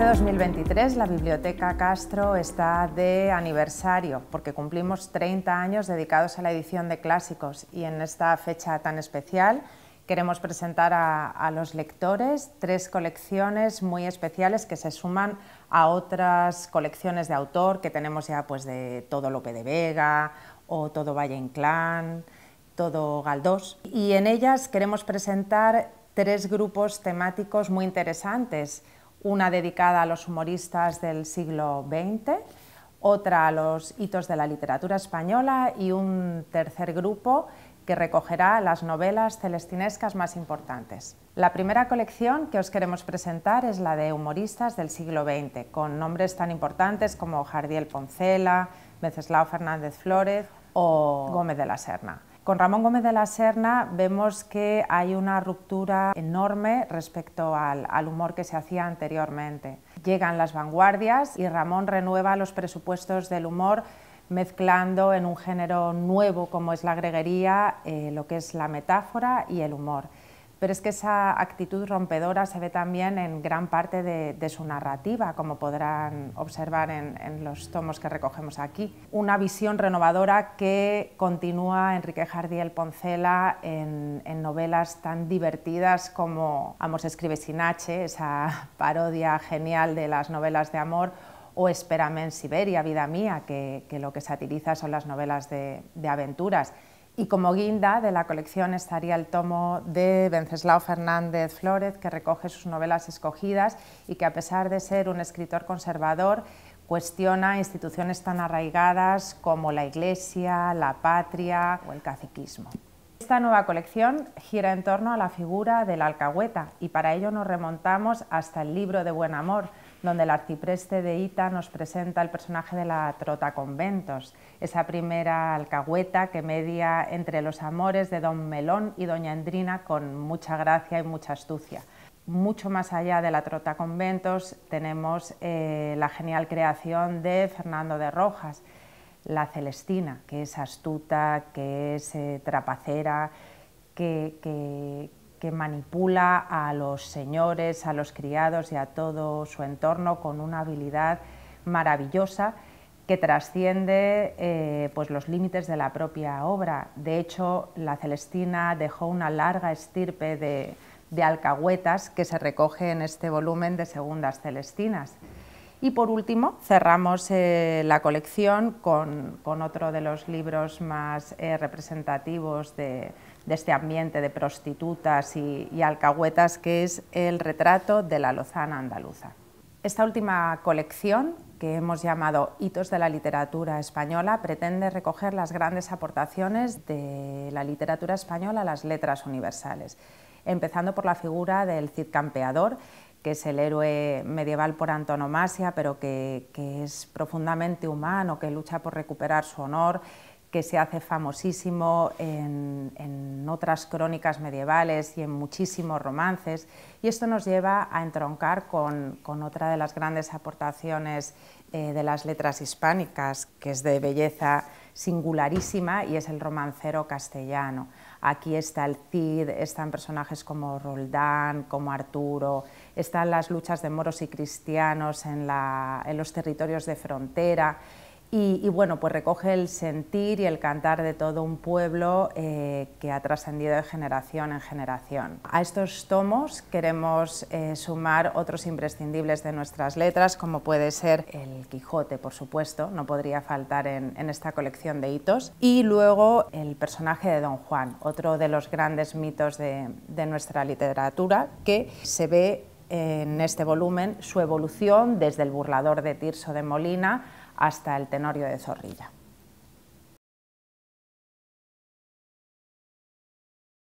este 2023 la Biblioteca Castro está de aniversario porque cumplimos 30 años dedicados a la edición de clásicos y en esta fecha tan especial queremos presentar a, a, los lectores tres colecciones muy especiales que se suman a otras colecciones de autor que tenemos ya pues de todo Lope de Vega o todo Valle Inclán, todo Galdós. Y en ellas queremos presentar tres grupos temáticos muy interesantes una dedicada a los humoristas del siglo XX, otra a los hitos de la literatura española y un tercer grupo que recogerá las novelas celestinescas más importantes. La primera colección que os queremos presentar es la de humoristas del siglo XX, con nombres tan importantes como Jardiel Poncela, Venceslao Fernández Flórez o Gómez de la Serna. Con Ramón Gómez de la Serna vemos que hay una ruptura enorme respecto al, humor que se hacía anteriormente. Llegan las vanguardias y Ramón renueva los presupuestos del humor mezclando en un género nuevo como es la greguería eh, lo que es la metáfora y el humor pero es que esa actitud rompedora se ve también en gran parte de, su narrativa, como podrán observar en, los tomos que recogemos aquí. Una visión renovadora que continúa Enrique Jardiel Poncela en, novelas tan divertidas como Amos escribe sin H, esa parodia genial de las novelas de amor, o Espérame en Siberia, Vida Mía, que, lo que satiriza son las novelas de aventuras. Y como guinda de la colección estaría el tomo de Venceslao Fernández Flórez, que recoge sus novelas escogidas y que a pesar de ser un escritor conservador, cuestiona instituciones tan arraigadas como la Iglesia, la patria o el caciquismo. Esta nueva colección gira en torno a la figura del alcahueta y para ello nos remontamos hasta el libro de Buen Amor, donde el arcipreste de Ita nos presenta el personaje de la Trota Conventos, esa primera alcahueta que media entre los amores de don Melón y doña Endrina con mucha gracia y mucha astucia. Mucho más allá de la Trota Conventos tenemos eh, la genial creación de Fernando de Rojas, la Celestina, que es astuta, que es eh, trapacera, que, que, que manipula a los señores, a los criados y a todo su entorno con una habilidad maravillosa que trasciende eh, pues, los límites de la propia obra. De hecho, la Celestina dejó una larga estirpe de, de alcahuetas que se recoge en este volumen de Segundas Celestinas. Y por último, cerramos eh, la colección con, otro de los libros más eh, representativos de, este ambiente de prostitutas y, y, alcahuetas, que es El retrato de la lozana andaluza. Esta última colección, que hemos llamado Hitos de la Literatura Española, pretende recoger las grandes aportaciones de la literatura española a las letras universales, empezando por la figura del Cid Campeador, que es el héroe medieval por antonomasia, pero que, es profundamente humano, que lucha por recuperar su honor, que se hace famosísimo en, otras crónicas medievales y en muchísimos romances. Y esto nos lleva a entroncar con, otra de las grandes aportaciones eh, de las letras hispánicas, que es de belleza singularísima y es el romancero castellano. Aquí está el Cid, están personajes como Roldán, como Arturo, están las luchas de moros y cristianos en, en los territorios de frontera. Y, bueno, pues recoge el sentir y el cantar de todo un pueblo eh, que ha trascendido de generación en generación. A estos tomos queremos eh, sumar otros imprescindibles de nuestras letras, como puede ser el Quijote, por supuesto, no podría faltar en, esta colección de hitos, y luego el personaje de Don Juan, otro de los grandes mitos de nuestra literatura, que se ve en este volumen su evolución desde el burlador de Tirso de Molina hasta el Tenorio de Zorrilla.